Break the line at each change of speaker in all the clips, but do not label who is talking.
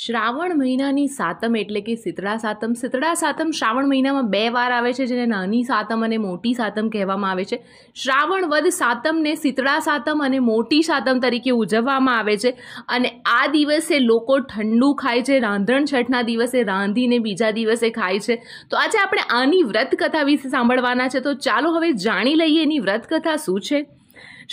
શ્રાવણ મહિનાની સાતમ એટલે કે શીતળા સાતમ શીતળા સાતમ શ્રાવણ મહિનામાં બે વાર આવે છે જેને નાની સાતમ અને મોટી સાતમ કહેવામાં આવે છે શ્રાવણ વદ સાતમને શીતળા સાતમ અને મોટી સાતમ તરીકે ઉજવવામાં આવે છે અને આ દિવસે લોકો ઠંડુ ખાય છે રાંધણ છઠના દિવસે રાંધીને બીજા દિવસે ખાય છે તો આજે આપણે આની વ્રતકથા વિશે સાંભળવાના છે તો ચાલો હવે જાણી લઈએ એની વ્રતકથા શું છે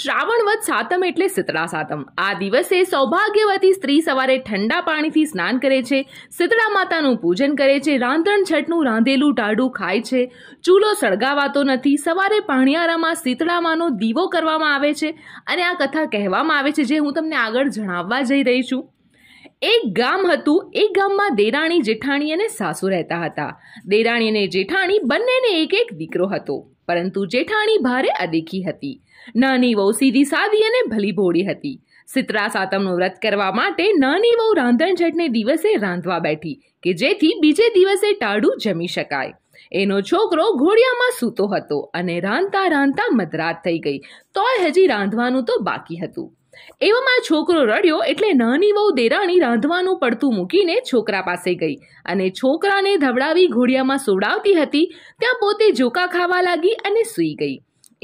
શ્રાવણ વધ સાતમ એટલે શીતળા સાતમ આ દિવસે સૌભાગ્યવતી સ્ત્રી સવારે ઠંડા પાણીથી સ્નાન કરે છે શીતળા માતાનું પૂજન કરે છે રાંધણ છઠનું રાંધેલું ટાડું ખાય છે ચૂલો સળગાવાતો નથી સવારે પાણિયારામાં શીતળામાનો દીવો કરવામાં આવે છે અને આ કથા કહેવામાં આવે છે જે હું તમને આગળ જણાવવા જઈ રહી છું એક ગામ હતું એ ગામમાં દેરાણી જેઠાણી અને સાસુ રહેતા હતા દેરાણી અને જેઠાણી બંનેને એક એક દીકરો હતો પરંતુ જેઠાણી ભારે અદેખી હતી નાની વહુ સીધી સાદી અને ભલી ભોળી હતી સિત્રા સાતમનું વ્રત કરવા માટે નાની વહુ રાંધણઝટને દિવસે રાંધવા બેઠી કે જેથી બીજે દિવસે ટાળું જમી શકાય એનો છોકરો ઘોડિયામાં સૂતો હતો અને રાંધતા રાંધતા મધરાત થઈ ગઈ તોય હજી રાંધવાનું તો બાકી હતું એવામાં છોકરો રડ્યો એટલે નાની વહુ દેરાણી રાંધવાનું પડતું મૂકીને છોકરા પાસે ગઈ અને છોકરાને ધવડાવી ઘોડિયામાં સુવડાવતી હતી ત્યાં પોતે જોકા ખાવા લાગી અને સૂઈ ગઈ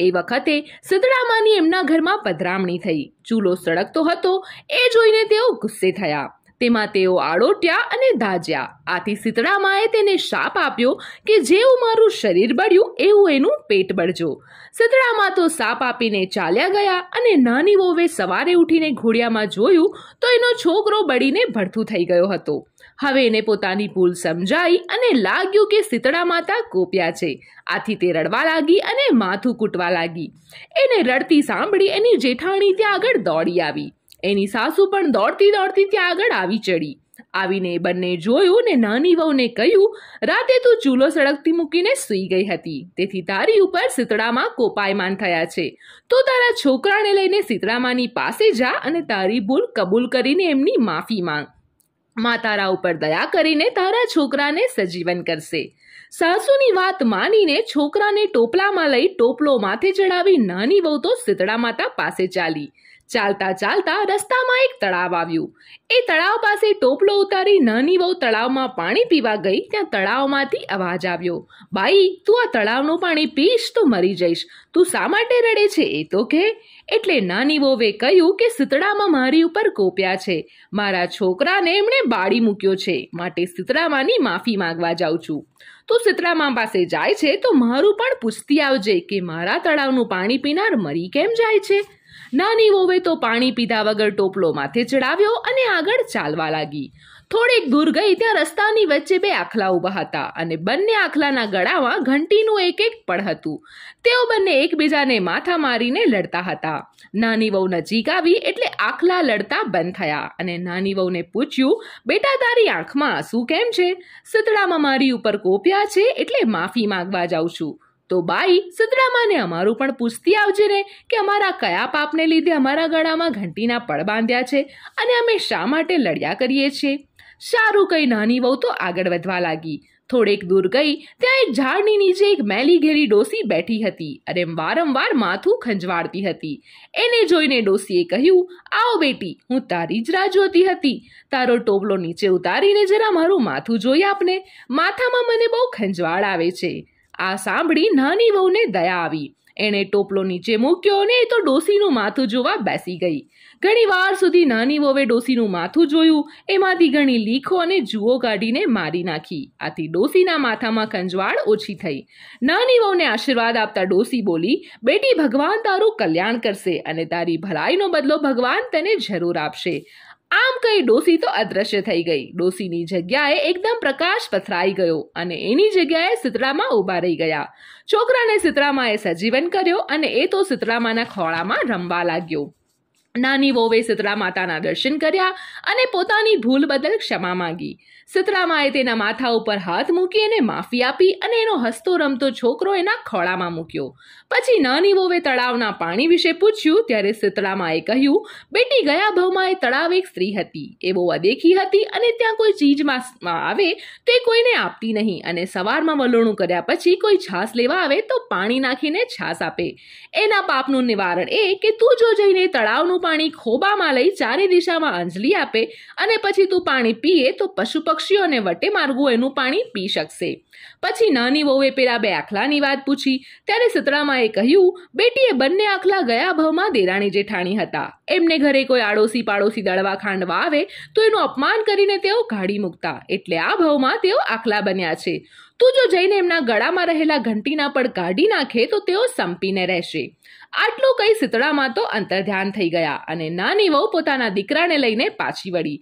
એ વખતે સદડામાની એમના ઘરમાં પધરામણી થઈ ચૂલો સળગતો હતો એ જોઈને તેઓ ગુસ્સે થયા તેમાં તેઓ આડોટ્યા અને ધાજ્યા આથી સીતળામાએ તેને શાપ આપ્યો કે જેવું મારું શરીર બળ્યું એવું એનું પેટ બળજો સીતળામાં તો સાપ આપીને ચાલ્યા ગયા અને નાની વહુએ સવારે ઉઠીને ઘોડિયામાં જોયું તો એનો છોકરો બળીને ભડથું થઈ ગયો હતો હવે એને પોતાની ભૂલ સમજાઈ અને લાગ્યું કે સીતળા માતા કોપ્યા છે આથી તે રડવા લાગી અને માથું કૂટવા લાગી એને રડતી સાંભળી એની જેઠાણી ત્યાં આગળ દોડી આવી એની સાસુ પણ દોડતી દોડતી ત્યાં આગળ આવી ચડી આવીને બંને જોયું ને નાની વહુને કહ્યું રાતે તું ચૂલો સળગતી મૂકીને સૂઈ ગઈ હતી તેથી તારી ઉપર સીતળામાં કોપાયમાન થયા છે તો તારા છોકરાને લઈને સીતળામાની પાસે જા અને તારી ભૂલ કબૂલ કરીને એમની માફી માંગ મા તારા ઉપર દયા કરીને તારા છોકરાને સજીવન કરશે સાસુની વાત માનીને છોકરાને ટોપલામાં લઈ ટોપલો માથે ચડાવી નાની વહુ તો સીતળા માતા પાસે ચાલી ચાલતા ચાલતા રસ્તામાં એક તળાવ આવ્યું એ તળાવ પાસે ટોપલો ઉતારી નાની વહુ તળાવમાં પાણી પીવા ગઈ ત્યાં તળાવમાંથી અવાજ આવ્યો બાઈ તું આ તળાવનું પાણી પીશ તો મરી જઈશ તું શા માટે રડે છે એ તો કે એટલે નાની વહુએ કહ્યું કે સીતળામાં મારી ઉપર કોપ્યા છે મારા છોકરાને એમણે બાળી મૂક્યો છે માટે સીતળામાની માફી માંગવા જાઉં છું તું સીતળામા પાસે જાય છે તો મારું પણ પૂછતી આવજે કે મારા તળાવનું પાણી પીનાર મરી કેમ જાય છે નાની વોવે તો પાણી પીધા વગર ટોપલો માથે ચડાવ્યો અને આગળ ચાલવા લાગી થોડીક દૂર ગઈ ત્યાં રસ્તાની વચ્ચે બે આખલા ઊભા હતા અને બંને આખલાના ગળામાં ઘંટીનું એક એક પડ હતું તેઓ બંને એકબીજાને માથા મારીને લડતા હતા નાની વહુ નજીક આવી એટલે આખલા લડતા બંધ થયા અને નાની વહુને પૂછ્યું બેટા તારી આંખમાં આંસુ કેમ છે સતડામાં મારી ઉપર કોપ્યા છે એટલે માફી માંગવા જાઉં છું તો બાઈ સદરામાને અમારું પણ પૂછતી આવજે ને કે અમારા કયા પાપને લીધે અમારા ગળામાં ઘંટીના પળ બાંધ્યા છે અને અમે શા માટે લડ્યા કરીએ છીએ સારું કંઈ નાની વહુ તો આગળ વધવા લાગી થોડેક દૂર ગઈ ત્યાં એક ઝાડની નીચે એક મેલી ઘેરી ડોસી બેઠી હતી અને વારંવાર માથું ખંજવાળતી હતી એને જોઈને ડોસીએ કહ્યું આવો બેટી હું તારી જ રાહ જોતી હતી તારો ટોપલો નીચે ઉતારીને જરા મારું માથું જોઈ આપને માથામાં મને બહુ ખંજવાળ આવે છે આ સાંભળી નાની વહુને દયા આવી એણે ટોપલો નીચે મૂક્યો ને તો ડોસીનું માથું જોવા બેસી ગઈ ઘણી વાર સુધી નાની વહુએ ડોસીનું માથું જોયું એમાંથી ઘણી લીખો અને જુઓ કાઢીને મારી નાખી આથી ડોસીના માથામાં ખંજવાળ ઓછી થઈ નાની વહુને આશીર્વાદ આપતા ડોસી બોલી બેટી ભગવાન તારું કલ્યાણ કરશે અને તારી ભલાઈનો બદલો ભગવાન તને જરૂર આપશે આમ કહી ડોસી તો અદ્રશ્ય થઈ ગઈ ડોસીની જગ્યાએ એકદમ પ્રકાશ પથરાઈ ગયો અને એની જગ્યાએ સિતરામાં ઊભા રહી ગયા છોકરાને સિતરામાએ સજીવન કર્યો અને એ તો સિતરામાના ખોળામાં રમવા લાગ્યો નાની વોવે સીતળા માતાના દર્શન કર્યા અને પોતાની ભૂલ બદલ ક્ષમા માંગી સીતળામાએ તેના માથા ઉપર હાથ મૂકી અને માફી આપી અને એનો હસતો રમતો છોકરો એના ખોળામાં મૂક્યો પછી નાની વોવે તળાવના પાણી વિશે પૂછ્યું ત્યારે સીતળામાએ કહ્યું બેટી ગયા ભવમાં એ તળાવ એક સ્ત્રી હતી એ બહુ અદેખી હતી અને ત્યાં કોઈ ચીજમાં આવે તો એ કોઈને આપતી નહીં અને સવારમાં વલોણું કર્યા પછી કોઈ છાસ લેવા આવે તો પાણી નાખીને છાસ આપે એના પાપનું નિવારણ એ કે તું જો જઈને તળાવનું પાણી ખોબામાં લઈ ચારે દિશામાં અંજલી આપે અને પછી તું પાણી પીએ તો પશુ પક્ષીઓને વટે માર્ગું એનું પાણી પી શકશે પછી નાની વહુએ પેલા બે આખલાની વાત પૂછી ત્યારે સતરામાએ કહ્યું બેટીએ બંને આખલા ગયા ભાવમાં દેરાણી જેઠાણી હતા એમને ઘરે કોઈ આડોશી પાડોશી દળવા ખાંડવા આવે તો એનું અપમાન કરીને તેઓ કાઢી મૂકતા એટલે આ ભાવમાં તેઓ આખલા બન્યા છે તું જો જઈને એમના ગળામાં રહેલા ઘંટીના પણ કાઢી નાખે તો તેઓ સંપીને રહેશે આટલું કહી શીતળામાં તો અંતર્ધ્યાન થઈ ગયા અને નાની વહુ પોતાના દીકરાને લઈને પાછી વળી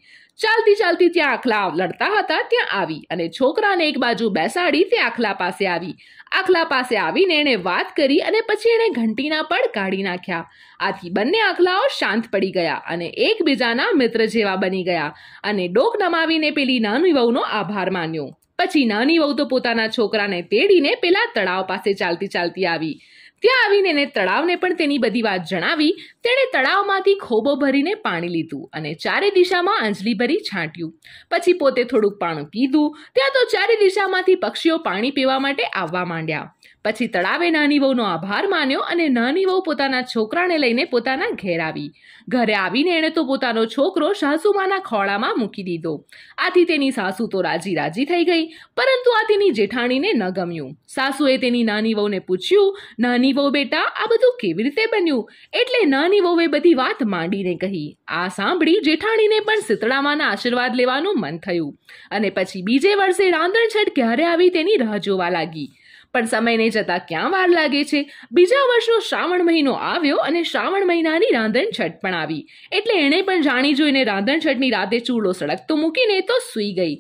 ચાલતી ચાલતી ત્યાં આખલા લડતા હતા ત્યાં આવી અને છોકરાને એક બાજુ બેસાડી તે આખલા પાસે આવી આખલા પાસે આવીને એણે વાત કરી અને પછી એણે ઘંટીના પડ કાઢી નાખ્યા આથી બંને આખલાઓ શાંત પડી ગયા અને એકબીજાના મિત્ર જેવા બની ગયા અને ડોક નમાવીને પેલી નાની વહુનો આભાર માન્યો પછી નાની વહુ તો પોતાના છોકરાને તેડીને પેલા તળાવ પાસે ચાલતી ચાલતી આવી ત્યાં આવીને એને તળાવને પણ તેની બધી વાત જણાવી તેણે તળાવમાંથી ખોબો ભરીને પાણી લીધું અને ચારે દિશામાં અંજલી ભરી છાંટ્યું પછી પોતે થોડુંક પાણી પીધું ત્યાં તો ચારે દિશામાંથી પક્ષીઓ પાણી પીવા માટે આવવા માંડ્યા પછી તળાવે નાની વહુનો આભાર માન્યો અને નાની વહુ પોતાના છોકરાને લઈને પોતાના ઘેર આવી ઘરે આવીને એણે તો પોતાનો છોકરો સાસુમાના ખોળામાં મૂકી દીધો આથી તેની સાસુ તો રાજી રાજી થઈ ગઈ પરંતુ આ તેની જેઠાણીને ન ગમ્યું સાસુએ તેની નાની વહુને પૂછ્યું નાની વહુ બેટા આ બધું કેવી રીતે બન્યું એટલે નાની વહુએ બધી વાત માંડીને કહી આ સાંભળી જેઠાણીને પણ શીતળામાના આશીર્વાદ લેવાનું મન થયું અને પછી બીજે વર્ષે રાંધણછેટ ક્યારે આવી તેની રાહ જોવા લાગી પણ સમયને જતાં ક્યાં વાર લાગે છે બીજા વર્ષો શ્રાવણ મહિનો આવ્યો અને શ્રાવણ મહિનાની રાંધણ છઠ પણ આવી એટલે એણે પણ જાણી જોઈને રાંધણ છઠની રાતે ચૂડો સળગતો મૂકીને તો સૂઈ ગઈ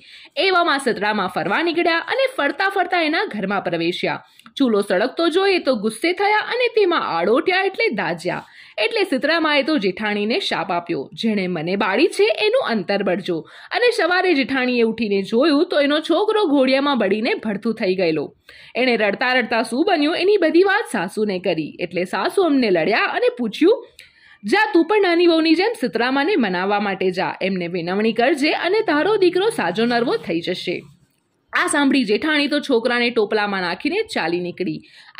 એવામાં સતરામાં ફરવા નીકળ્યા અને ફરતા ફરતા એના ઘરમાં પ્રવેશ્યા ચૂલો સળગતો જોઈએ તો ગુસ્સે થયા અને તેમાં આડોટ્યા એટલે દાજ્યા એટલે સીતરામાએ તો જેઠાણીને શાપ આપ્યો જેણે મને બાળી છે એનું અંતર બળજો અને સવારે જેઠાણીએ ઉઠીને જોયું તો એનો છોકરો ઘોડિયામાં બળીને ભડથું થઈ ગયેલો એણે રડતા રડતા શું બન્યું એની બધી વાત સાસુને કરી એટલે સાસુ અમને લડ્યા અને પૂછ્યું જા તું પણ નાની બહુની જેમ સીતરામાને મનાવવા માટે જા એમને વિનવણી કરજે અને તારો દીકરો સાજો નરવો થઈ જશે આ સાંભળી જેઠાણી તો છોકરાને ટોપલામાં નાખીને ચાલી નીકળી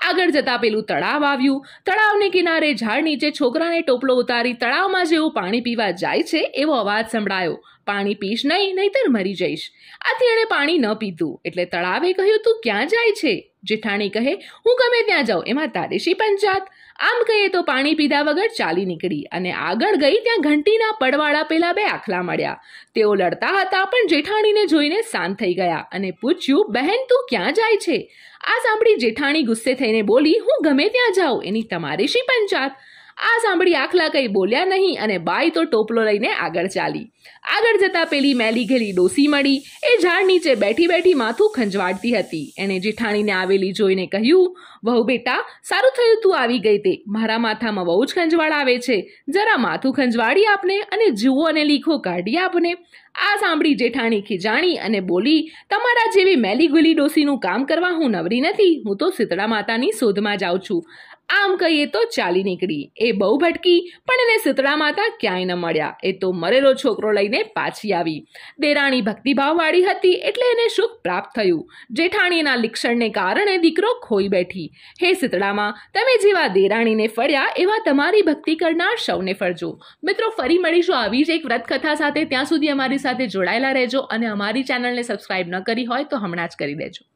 આગળ જતાં પેલું તળાવ આવ્યું તળાવને કિનારે ઝાડ નીચે છોકરાને ટોપલો ઉતારી તળાવમાં જેવું પાણી પીવા જાય છે એવો અવાજ સંભળાયો પાણી પીશ નહીં નહીતર મરી જઈશ આથી એણે પાણી ન પીધું એટલે તળાવે કહ્યું તું ક્યાં જાય છે જેઠાણી કહે હું ગમે ત્યાં જાઉં એમાં તારેશી પંચાત આમ કહીએ તો પાણી પીધા વગર ચાલી નીકળી અને આગળ ગઈ ત્યાં ઘંટીના પડવાળા પેલા બે આખલા મળ્યા તેઓ લડતા હતા પણ જેઠાણીને જોઈને શાંત થઈ ગયા અને પૂછ્યું બહેન તું ક્યાં જાય છે આ સાંભળી જેઠાણી ગુસ્સે થઈને બોલી હું ગમે ત્યાં જાઉં એની તમારી શી પંચાત આ સાંભળી આખલા કંઈ બોલ્યા નહીં અને બાઈ તો ટોપલો લઈને આગળ ચાલી આગળ જતા પેલી મેલી ઘેલી ડોસી મળી એ ઝાડ નીચે બેઠી બેઠી માથું ખંજવાડતી હતી એણે જેઠાણીને આવેલી જોઈને કહ્યું વહુ બેટા સારું થયું તું આવી ગઈ તે મારા માથામાં બહુ જ ખંજવાળ આવે છે જરા માથું ખંજવાડી આપને અને જુઓ અને લીખો કાઢી આપને આ સાંભળી જેઠાણી ખીજાણી અને બોલી તમારા જેવી મેલી ગુલી ડોસીનું કામ કરવા હું નવરી નથી હું તો શીતળા માતાની શોધમાં જાઉં છું આમ કહીએ તો ચાલી નીકળી એ બહુ ભટકી પણ એને શીતળા માતા ક્યાંય ન મળ્યા એ તો મરેલો છોકરો લઈને પાછી આવી દેરાણી ભક્તિભાવવાળી હતી એટલે એને સુખ પ્રાપ્ત થયું જેઠાણીના લિક્ષણને કારણે દીકરો ખોઈ બેઠી હે શીતળામાં તમે જેવા દેરાણીને ફળ્યા એવા તમારી ભક્તિ કરનાર સૌને ફળજો મિત્રો ફરી મળીશું આવી જ એક વ્રત કથા સાથે ત્યાં સુધી અમારી સાથે જોડાયેલા રહેજો અને અમારી ચેનલને સબસ્ક્રાઈબ ન કરી હોય તો હમણાં જ કરી દેજો